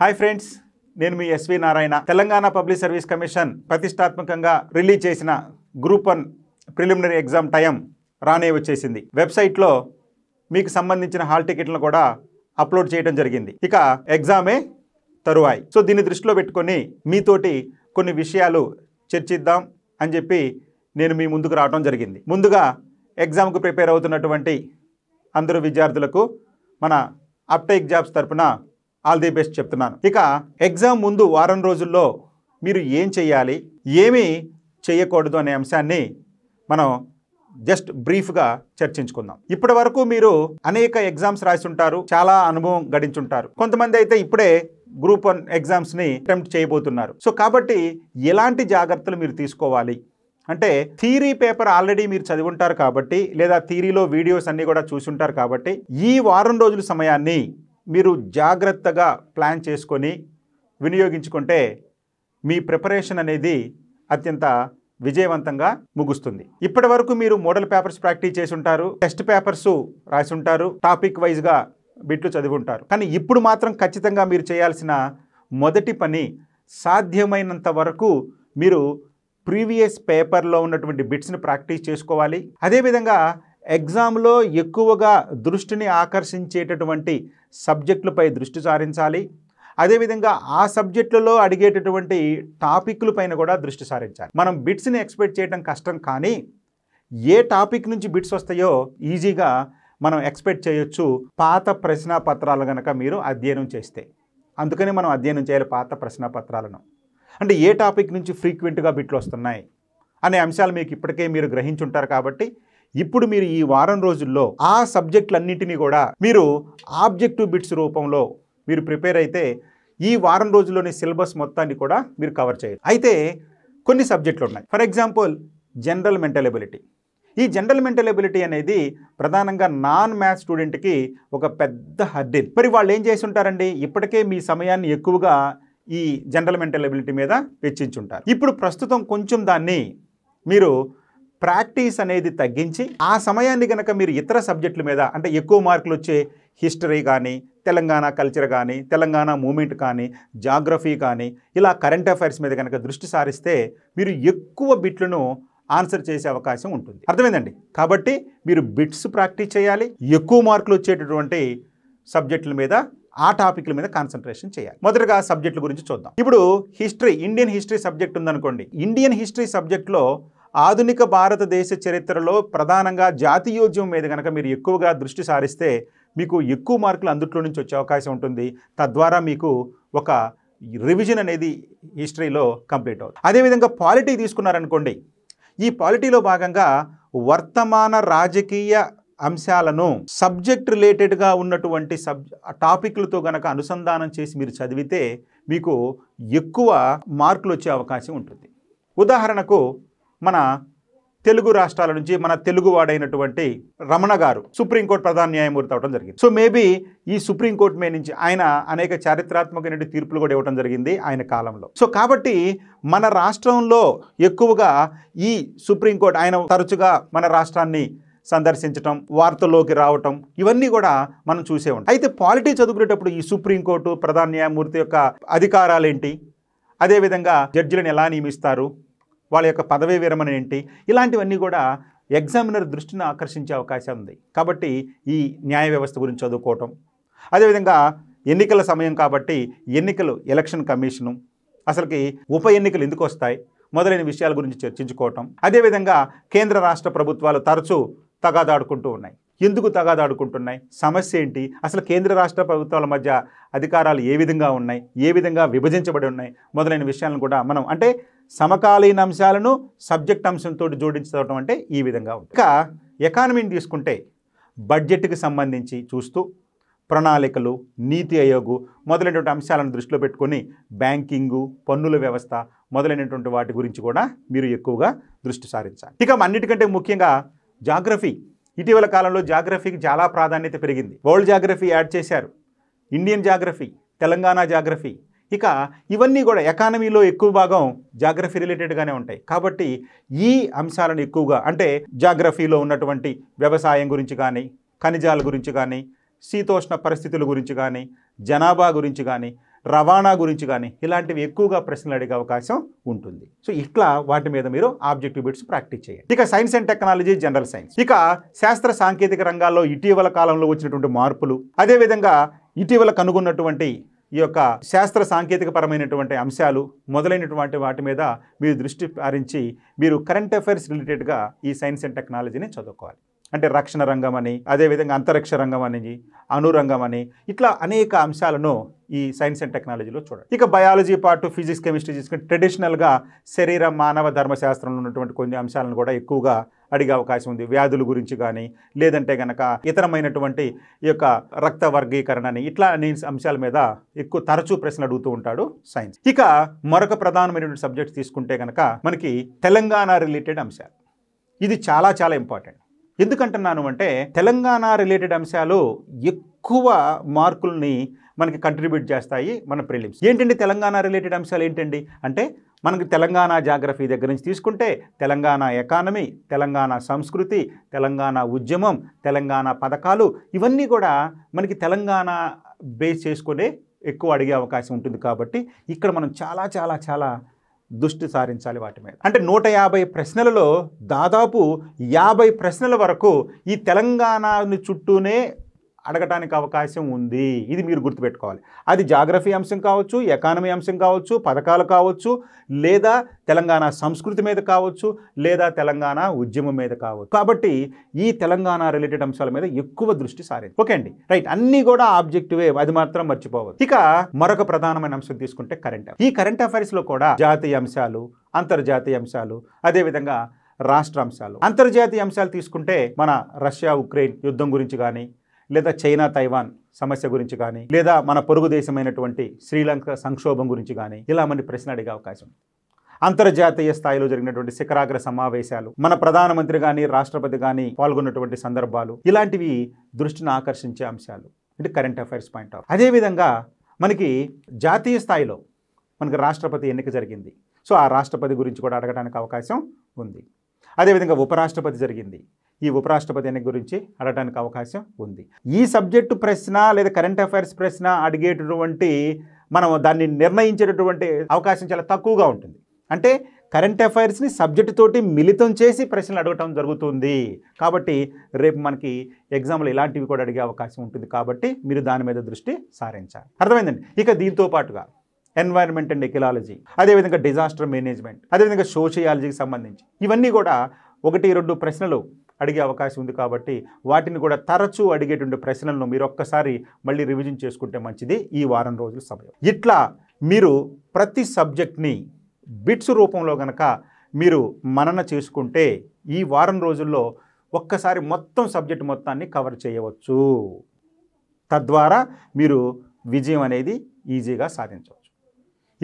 hi friends నేను మీ S V Narayana Telangana Public Service Commission ప్రతిష్టాత్మకంగా రిలీజ్ చేసిన group one preliminary exam time రానే వచ్చేసింది వెబ్సైట్లో మీకు సంబంధించిన హాల్ టికెట్లను కూడా అప్లోడ్ చేయడం జరిగింది ఇక ఎగ్జామే తరువాయి సో దీన్ని దృష్టిలో పెట్టుకొని మీతోటి కొన్ని విషయాలు చర్చిద్దాం అని చెప్పి నేను మీ ముందుకు రావడం జరిగింది ముందుగా ఎగ్జామ్కు ప్రిపేర్ అవుతున్నటువంటి అందరూ విద్యార్థులకు మన అప్టైక్ జాబ్స్ తరఫున ఆల్ ది బెస్ట్ చెప్తున్నాను ఇక ఎగ్జామ్ ముందు వారం రోజుల్లో మీరు ఏం చేయాలి ఏమీ చేయకూడదు అనే అంశాన్ని మనం జస్ట్ బ్రీఫ్గా చర్చించుకుందాం ఇప్పటి వరకు మీరు అనేక ఎగ్జామ్స్ ఉంటారు చాలా అనుభవం గడించుంటారు కొంతమంది అయితే ఇప్పుడే గ్రూప్ వన్ ఎగ్జామ్స్ని అటెంప్ట్ చేయబోతున్నారు సో కాబట్టి ఎలాంటి జాగ్రత్తలు మీరు తీసుకోవాలి అంటే థీరీ పేపర్ ఆల్రెడీ మీరు ఉంటారు కాబట్టి లేదా థీరీలో వీడియోస్ అన్నీ కూడా చూసి ఉంటారు కాబట్టి ఈ వారం రోజుల సమయాన్ని మీరు జాగ్రత్తగా ప్లాన్ చేసుకొని వినియోగించుకుంటే మీ ప్రిపరేషన్ అనేది అత్యంత విజయవంతంగా ముగుస్తుంది ఇప్పటి వరకు మీరు మోడల్ పేపర్స్ ప్రాక్టీస్ చేసి ఉంటారు టెస్ట్ పేపర్స్ రాసి ఉంటారు టాపిక్ వైజ్గా బిట్లు చదివి ఉంటారు కానీ ఇప్పుడు మాత్రం ఖచ్చితంగా మీరు చేయాల్సిన మొదటి పని సాధ్యమైనంత వరకు మీరు ప్రీవియస్ పేపర్లో ఉన్నటువంటి బిట్స్ని ప్రాక్టీస్ చేసుకోవాలి అదేవిధంగా ఎగ్జామ్లో ఎక్కువగా దృష్టిని ఆకర్షించేటటువంటి సబ్జెక్టులపై దృష్టి సారించాలి అదేవిధంగా ఆ సబ్జెక్టులలో అడిగేటటువంటి టాపిక్ల పైన కూడా దృష్టి సారించాలి మనం బిట్స్ని ఎక్స్పెక్ట్ చేయడం కష్టం కానీ ఏ టాపిక్ నుంచి బిట్స్ వస్తాయో ఈజీగా మనం ఎక్స్పెక్ట్ చేయొచ్చు పాత ప్రశ్న పత్రాలు కనుక మీరు అధ్యయనం చేస్తే అందుకని మనం అధ్యయనం చేయాలి పాత ప్రశ్న పత్రాలను అంటే ఏ టాపిక్ నుంచి ఫ్రీక్వెంట్గా బిట్లు వస్తున్నాయి అనే అంశాలు మీకు ఇప్పటికే మీరు గ్రహించుంటారు కాబట్టి ఇప్పుడు మీరు ఈ వారం రోజుల్లో ఆ సబ్జెక్టులన్నింటినీ కూడా మీరు ఆబ్జెక్టివ్ బిట్స్ రూపంలో మీరు ప్రిపేర్ అయితే ఈ వారం రోజుల్లోని సిలబస్ మొత్తాన్ని కూడా మీరు కవర్ చేయాలి అయితే కొన్ని సబ్జెక్టులు ఉన్నాయి for example general mental ability ఈ జనరల్ మెంటల్ ఎబిలిటీ అనేది ప్రధానంగా నాన్ మ్యాథ్స్ స్టూడెంట్కి ఒక పెద్ద హర్డిల్ మరి వాళ్ళు ఏం చేసి ఉంటారండి ఇప్పటికే మీ సమయాన్ని ఎక్కువగా ఈ జనరల్ మెంటల్ ఎబిలిటీ మీద వెచ్చించుంటారు ఇప్పుడు ప్రస్తుతం కొంచెం దాన్ని మీరు ప్రాక్టీస్ అనేది తగ్గించి ఆ సమయాన్ని కనుక మీరు ఇతర సబ్జెక్టుల మీద అంటే ఎక్కువ మార్కులు వచ్చే హిస్టరీ కానీ తెలంగాణ కల్చర్ కానీ తెలంగాణ మూమెంట్ కానీ జాగ్రఫీ కానీ ఇలా కరెంట్ అఫైర్స్ మీద కనుక దృష్టి సారిస్తే మీరు ఎక్కువ బిట్లను ఆన్సర్ చేసే అవకాశం ఉంటుంది అర్థమైందండి కాబట్టి మీరు బిట్స్ ప్రాక్టీస్ చేయాలి ఎక్కువ మార్కులు వచ్చేటటువంటి సబ్జెక్టుల మీద ఆ టాపిక్ల మీద కాన్సన్ట్రేషన్ చేయాలి మొదటగా సబ్జెక్టుల గురించి చూద్దాం ఇప్పుడు హిస్టరీ ఇండియన్ హిస్టరీ సబ్జెక్ట్ ఉందనుకోండి ఇండియన్ హిస్టరీ సబ్జెక్ట్లో ఆధునిక భారతదేశ చరిత్రలో ప్రధానంగా జాతీయోద్యమం మీద కనుక మీరు ఎక్కువగా దృష్టి సారిస్తే మీకు ఎక్కువ మార్కులు అందుట్లో నుంచి వచ్చే అవకాశం ఉంటుంది తద్వారా మీకు ఒక రివిజన్ అనేది హిస్టరీలో కంప్లీట్ అవుతుంది అదేవిధంగా పాలిటీ తీసుకున్నారనుకోండి ఈ పాలిటీలో భాగంగా వర్తమాన రాజకీయ అంశాలను సబ్జెక్ట్ రిలేటెడ్గా ఉన్నటువంటి సబ్ టాపిక్లతో కనుక అనుసంధానం చేసి మీరు చదివితే మీకు ఎక్కువ మార్కులు వచ్చే అవకాశం ఉంటుంది ఉదాహరణకు మన తెలుగు రాష్ట్రాల నుంచి మన తెలుగు వాడైనటువంటి రమణ గారు సుప్రీంకోర్టు ప్రధాన న్యాయమూర్తి అవ్వడం జరిగింది సో మేబీ ఈ సుప్రీంకోర్టు మీద నుంచి ఆయన అనేక చారిత్రాత్మకమైన తీర్పులు కూడా ఇవ్వడం జరిగింది ఆయన కాలంలో సో కాబట్టి మన రాష్ట్రంలో ఎక్కువగా ఈ సుప్రీంకోర్టు ఆయన తరచుగా మన రాష్ట్రాన్ని సందర్శించటం వార్తల్లోకి రావటం ఇవన్నీ కూడా మనం చూసే ఉంటాం అయితే పాలిటీ చదువుకునేటప్పుడు ఈ సుప్రీంకోర్టు ప్రధాన న్యాయమూర్తి యొక్క అధికారాలేంటి అదేవిధంగా జడ్జిలను ఎలా నియమిస్తారు వాళ్ళ యొక్క పదవీ విరమణ ఏంటి ఇలాంటివన్నీ కూడా ఎగ్జామినర్ దృష్టిని ఆకర్షించే అవకాశం ఉంది కాబట్టి ఈ న్యాయ వ్యవస్థ గురించి చదువుకోవటం అదేవిధంగా ఎన్నికల సమయం కాబట్టి ఎన్నికలు ఎలక్షన్ కమిషను అసలుకి ఉప ఎన్నికలు ఎందుకు వస్తాయి మొదలైన విషయాల గురించి చర్చించుకోవటం అదేవిధంగా కేంద్ర రాష్ట్ర ప్రభుత్వాలు తరచూ తగాదాడుకుంటూ ఉన్నాయి ఎందుకు తగాదాడుకుంటున్నాయి సమస్య ఏంటి అసలు కేంద్ర రాష్ట్ర ప్రభుత్వాల మధ్య అధికారాలు ఏ విధంగా ఉన్నాయి ఏ విధంగా విభజించబడి ఉన్నాయి మొదలైన విషయాలను కూడా మనం అంటే సమకాలీన అంశాలను సబ్జెక్ట్ అంశంతో జోడించడం అంటే ఈ విధంగా ఉంది ఇంకా ఎకానమీని తీసుకుంటే బడ్జెట్కి సంబంధించి చూస్తూ ప్రణాళికలు నీతి అయోగు మొదలైనటువంటి అంశాలను దృష్టిలో పెట్టుకొని బ్యాంకింగు పన్నుల వ్యవస్థ మొదలైనటువంటి వాటి గురించి కూడా మీరు ఎక్కువగా దృష్టి సారించాలి ఇక అన్నిటికంటే ముఖ్యంగా జాగ్రఫీ ఇటీవల కాలంలో జాగ్రఫీకి చాలా ప్రాధాన్యత పెరిగింది వరల్డ్ జాగ్రఫీ యాడ్ చేశారు ఇండియన్ జాగ్రఫీ తెలంగాణ జాగ్రఫీ ఇక ఇవన్నీ కూడా ఎకానమీలో ఎక్కువ భాగం జాగ్రఫీ రిలేటెడ్గానే ఉంటాయి కాబట్టి ఈ అంశాలను ఎక్కువగా అంటే జాగ్రఫీలో ఉన్నటువంటి వ్యవసాయం గురించి కానీ ఖనిజాల గురించి కానీ శీతోష్ణ పరిస్థితుల గురించి కానీ జనాభా గురించి కానీ రవాణా గురించి కానీ ఇలాంటివి ఎక్కువగా ప్రశ్నలు అడిగే అవకాశం ఉంటుంది సో ఇట్లా వాటి మీద మీరు ఆబ్జెక్టివ్ బిట్స్ ప్రాక్టీస్ చేయండి ఇక science and technology general science ఇక శాస్త్ర సాంకేతిక రంగాల్లో ఇటీవల కాలంలో వచ్చినటువంటి మార్పులు అదేవిధంగా ఇటీవల కనుగొన్నటువంటి ఈ యొక్క శాస్త్ర సాంకేతిక పరమైనటువంటి అంశాలు మొదలైనటువంటి వాటి మీద మీరు దృష్టి సారించి మీరు కరెంట్ అఫైర్స్ రిలేటెడ్గా ఈ సైన్స్ అండ్ టెక్నాలజీని చదువుకోవాలి అంటే రక్షణ రంగం అని అదేవిధంగా అంతరిక్ష రంగం అని అనురంగం అని ఇట్లా అనేక అంశాలను ఈ సైన్స్ అండ్ టెక్నాలజీలో చూడండి ఇక బయాలజీ పార్ట్ ఫిజిక్స్ కెమిస్ట్రీ తీసుకుని ట్రెడిషనల్గా శరీర మానవ ధర్మశాస్త్రంలో ఉన్నటువంటి కొన్ని అంశాలను కూడా ఎక్కువగా అడిగే అవకాశం ఉంది వ్యాధుల గురించి కానీ లేదంటే కనుక ఇతరమైనటువంటి ఈ యొక్క రక్త వర్గీకరణని ఇట్లా అనే అంశాల మీద ఎక్కువ తరచూ ప్రశ్నలు అడుగుతూ ఉంటాడు సైన్స్ ఇక మరొక ప్రధానమైనటువంటి సబ్జెక్ట్ తీసుకుంటే కనుక మనకి తెలంగాణ రిలేటెడ్ అంశాలు ఇది చాలా చాలా ఇంపార్టెంట్ ఎందుకంటున్నాను అంటే తెలంగాణ రిలేటెడ్ అంశాలు ఎక్కువ మార్కుల్ని మనకి కంట్రిబ్యూట్ చేస్తాయి మన ప్రిలిమ్స్ ఏంటండి తెలంగాణ రిలేటెడ్ అంశాలు ఏంటండి అంటే మనకి తెలంగాణ జాగ్రఫీ దగ్గర నుంచి తీసుకుంటే తెలంగాణ ఎకానమీ తెలంగాణ సంస్కృతి తెలంగాణ ఉద్యమం తెలంగాణ పథకాలు ఇవన్నీ కూడా మనకి తెలంగాణ బేస్ చేసుకునే ఎక్కువ అడిగే అవకాశం ఉంటుంది కాబట్టి ఇక్కడ మనం చాలా చాలా చాలా దృష్టి సారించాలి వాటి మీద అంటే నూట యాభై ప్రశ్నలలో దాదాపు యాభై ప్రశ్నల వరకు ఈ తెలంగాణని చుట్టూనే అడగటానికి అవకాశం ఉంది ఇది మీరు గుర్తుపెట్టుకోవాలి అది జాగ్రఫీ అంశం కావచ్చు ఎకానమీ అంశం కావచ్చు పథకాలు కావచ్చు లేదా తెలంగాణ సంస్కృతి మీద కావచ్చు లేదా తెలంగాణ ఉద్యమం మీద కావచ్చు కాబట్టి ఈ తెలంగాణ రిలేటెడ్ అంశాల మీద ఎక్కువ దృష్టి సారింది ఓకే అండి రైట్ అన్నీ కూడా ఆబ్జెక్టివే అది మాత్రం మర్చిపోవద్దు ఇక మరొక ప్రధానమైన అంశం తీసుకుంటే కరెంట్ ఈ కరెంట్ అఫైర్స్లో కూడా జాతీయ అంశాలు అంతర్జాతీయ అంశాలు అదేవిధంగా రాష్ట్ర అంశాలు అంతర్జాతీయ అంశాలు తీసుకుంటే మన రష్యా ఉక్రెయిన్ యుద్ధం గురించి కానీ లేదా చైనా తైవాన్ సమస్య గురించి కానీ లేదా మన పొరుగు దేశమైనటువంటి శ్రీలంక సంక్షోభం గురించి కానీ ఇలా మన ప్రశ్న అడిగే అవకాశం అంతర్జాతీయ స్థాయిలో జరిగినటువంటి శిఖరాగ్ర సమావేశాలు మన ప్రధానమంత్రి కానీ రాష్ట్రపతి కానీ పాల్గొన్నటువంటి సందర్భాలు ఇలాంటివి దృష్టిని ఆకర్షించే అంశాలు అంటే కరెంట్ అఫైర్స్ పాయింట్ ఆఫ్ అదేవిధంగా మనకి జాతీయ స్థాయిలో మనకి రాష్ట్రపతి ఎన్నిక జరిగింది సో ఆ రాష్ట్రపతి గురించి కూడా అడగడానికి అవకాశం ఉంది అదేవిధంగా ఉపరాష్ట్రపతి జరిగింది ఈ ఉపరాష్ట్రపతి ఎన్నిక గురించి అడగడానికి అవకాశం ఉంది ఈ సబ్జెక్టు ప్రశ్న లేదా కరెంట్ అఫైర్స్ ప్రశ్న అడిగేటటువంటి మనం దాన్ని నిర్ణయించేటటువంటి అవకాశం చాలా తక్కువగా ఉంటుంది అంటే కరెంట్ అఫైర్స్ని సబ్జెక్టు తోటి మిళితం చేసి ప్రశ్నలు అడగటం జరుగుతుంది కాబట్టి రేపు మనకి ఎగ్జామ్లు ఇలాంటివి కూడా అడిగే అవకాశం ఉంటుంది కాబట్టి మీరు దాని మీద దృష్టి సారించాలి అర్థమైందండి ఇక దీంతో పాటుగా ఎన్వైరన్మెంట్ అండ్ ఎకలాలజీ అదేవిధంగా డిజాస్టర్ మేనేజ్మెంట్ అదేవిధంగా సోషియాలజీకి సంబంధించి ఇవన్నీ కూడా ఒకటి రెండు ప్రశ్నలు అడిగే అవకాశం ఉంది కాబట్టి వాటిని కూడా తరచూ అడిగేటువంటి ప్రశ్నలను మీరు ఒక్కసారి మళ్ళీ రివిజన్ చేసుకుంటే మంచిది ఈ వారం రోజుల సమయం ఇట్లా మీరు ప్రతి సబ్జెక్ట్ని బిట్స్ రూపంలో కనుక మీరు మనన చేసుకుంటే ఈ వారం రోజుల్లో ఒక్కసారి మొత్తం సబ్జెక్ట్ మొత్తాన్ని కవర్ చేయవచ్చు తద్వారా మీరు విజయం అనేది ఈజీగా సాధించవచ్చు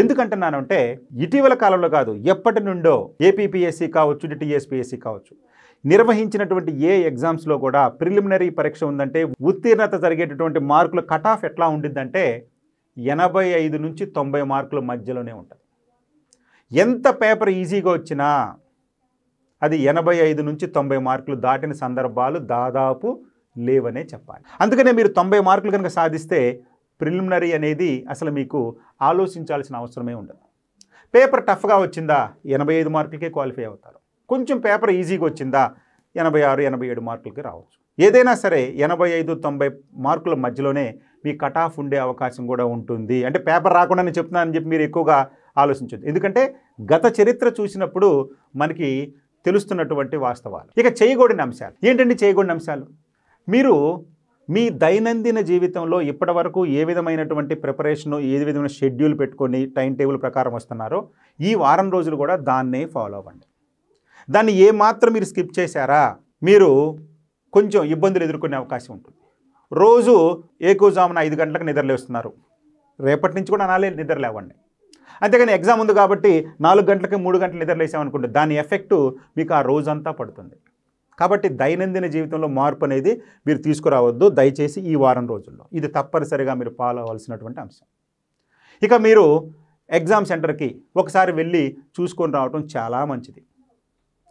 ఎందుకంటున్నానంటే ఇటీవల కాలంలో కాదు ఎప్పటి నుండో ఏపీపీఎస్సీ కావచ్చు డిటిఎస్పీఎస్సీ కావచ్చు నిర్వహించినటువంటి ఏ ఎగ్జామ్స్లో కూడా ప్రిలిమినరీ పరీక్ష ఉందంటే ఉత్తీర్ణత జరిగేటటువంటి మార్కుల కట్ ఆఫ్ ఎట్లా ఉండిద్దంటే ఎనభై ఐదు నుంచి తొంభై మార్కుల మధ్యలోనే ఉంటుంది ఎంత పేపర్ ఈజీగా వచ్చినా అది ఎనభై ఐదు నుంచి తొంభై మార్కులు దాటిన సందర్భాలు దాదాపు లేవనే చెప్పాలి అందుకనే మీరు తొంభై మార్కులు కనుక సాధిస్తే ప్రిలిమినరీ అనేది అసలు మీకు ఆలోచించాల్సిన అవసరమే ఉండదు పేపర్ టఫ్గా వచ్చిందా ఎనభై ఐదు మార్కులకే క్వాలిఫై అవుతారు కొంచెం పేపర్ ఈజీగా వచ్చిందా ఎనభై ఆరు ఎనభై ఏడు మార్కులకి రావచ్చు ఏదైనా సరే ఎనభై ఐదు తొంభై మార్కుల మధ్యలోనే మీ కట్ ఆఫ్ ఉండే అవకాశం కూడా ఉంటుంది అంటే పేపర్ రాకుండానే చెప్తున్నానని చెప్పి మీరు ఎక్కువగా ఆలోచించదు ఎందుకంటే గత చరిత్ర చూసినప్పుడు మనకి తెలుస్తున్నటువంటి వాస్తవాలు ఇక చేయకూడని అంశాలు ఏంటండి చేయకూడని అంశాలు మీరు మీ దైనందిన జీవితంలో ఇప్పటివరకు ఏ విధమైనటువంటి ప్రిపరేషను ఏ విధమైన షెడ్యూల్ పెట్టుకొని టైం టేబుల్ ప్రకారం వస్తున్నారో ఈ వారం రోజులు కూడా దాన్నే ఫాలో అవ్వండి దాన్ని ఏమాత్రం మీరు స్కిప్ చేశారా మీరు కొంచెం ఇబ్బందులు ఎదుర్కొనే అవకాశం ఉంటుంది రోజు ఏకోజామున ఐదు గంటలకు నిద్రలేస్తున్నారు రేపటి నుంచి కూడా అనాలే నిద్ర లేవండి అంతేగాని ఎగ్జామ్ ఉంది కాబట్టి నాలుగు గంటలకి మూడు గంటలు నిద్రలేసామనుకుంటే దాని ఎఫెక్టు మీకు ఆ రోజంతా పడుతుంది కాబట్టి దైనందిన జీవితంలో మార్పు అనేది మీరు తీసుకురావద్దు దయచేసి ఈ వారం రోజుల్లో ఇది తప్పనిసరిగా మీరు ఫాలో అవ్వాల్సినటువంటి అంశం ఇక మీరు ఎగ్జామ్ సెంటర్కి ఒకసారి వెళ్ళి చూసుకొని రావడం చాలా మంచిది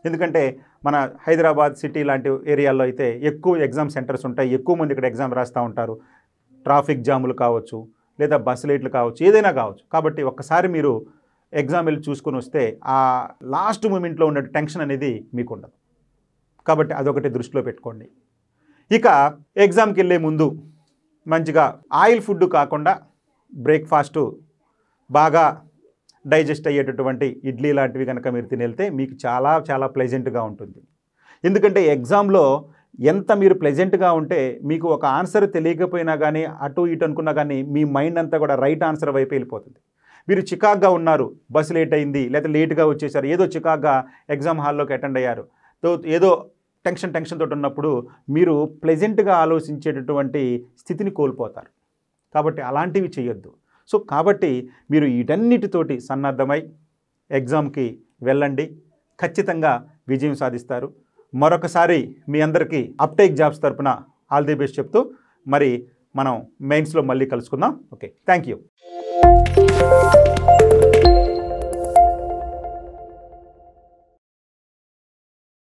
ఎందుకంటే మన హైదరాబాద్ సిటీ లాంటి ఏరియాల్లో అయితే ఎక్కువ ఎగ్జామ్ సెంటర్స్ ఉంటాయి ఎక్కువ మంది ఇక్కడ ఎగ్జామ్ రాస్తూ ఉంటారు ట్రాఫిక్ జాములు కావచ్చు లేదా బస్సు లేట్లు కావచ్చు ఏదైనా కావచ్చు కాబట్టి ఒక్కసారి మీరు ఎగ్జామ్ వెళ్ళి చూసుకొని వస్తే ఆ లాస్ట్ మూమెంట్లో ఉన్న టెన్షన్ అనేది మీకు ఉండదు కాబట్టి అదొకటి దృష్టిలో పెట్టుకోండి ఇక ఎగ్జామ్కి వెళ్ళే ముందు మంచిగా ఆయిల్ ఫుడ్ కాకుండా బ్రేక్ఫాస్టు బాగా డైజెస్ట్ అయ్యేటటువంటి ఇడ్లీ లాంటివి కనుక మీరు తినేళ్తే మీకు చాలా చాలా ప్లెజెంట్గా ఉంటుంది ఎందుకంటే ఎగ్జామ్లో ఎంత మీరు ప్లెజెంట్గా ఉంటే మీకు ఒక ఆన్సర్ తెలియకపోయినా కానీ అటు ఇటు అనుకున్నా కానీ మీ మైండ్ అంతా కూడా రైట్ ఆన్సర్ వైపు వెళ్ళిపోతుంది మీరు చికాగ్గా ఉన్నారు బస్సు లేట్ అయింది లేదా లేట్గా వచ్చేసారు ఏదో చికాగ్గా ఎగ్జామ్ హాల్లోకి అటెండ్ అయ్యారు ఏదో టెన్షన్ టెన్షన్ తోటి ఉన్నప్పుడు మీరు ప్లెజెంట్గా ఆలోచించేటటువంటి స్థితిని కోల్పోతారు కాబట్టి అలాంటివి చేయొద్దు సో కాబట్టి మీరు వీటన్నిటితోటి సన్నద్ధమై ఎగ్జామ్కి వెళ్ళండి ఖచ్చితంగా విజయం సాధిస్తారు మరొకసారి మీ అందరికీ అప్టేక్ జాబ్స్ తరపున ఆల్ ది బెస్ట్ చెప్తూ మరి మనం మెయిన్స్లో మళ్ళీ కలుసుకుందాం ఓకే థ్యాంక్ యూ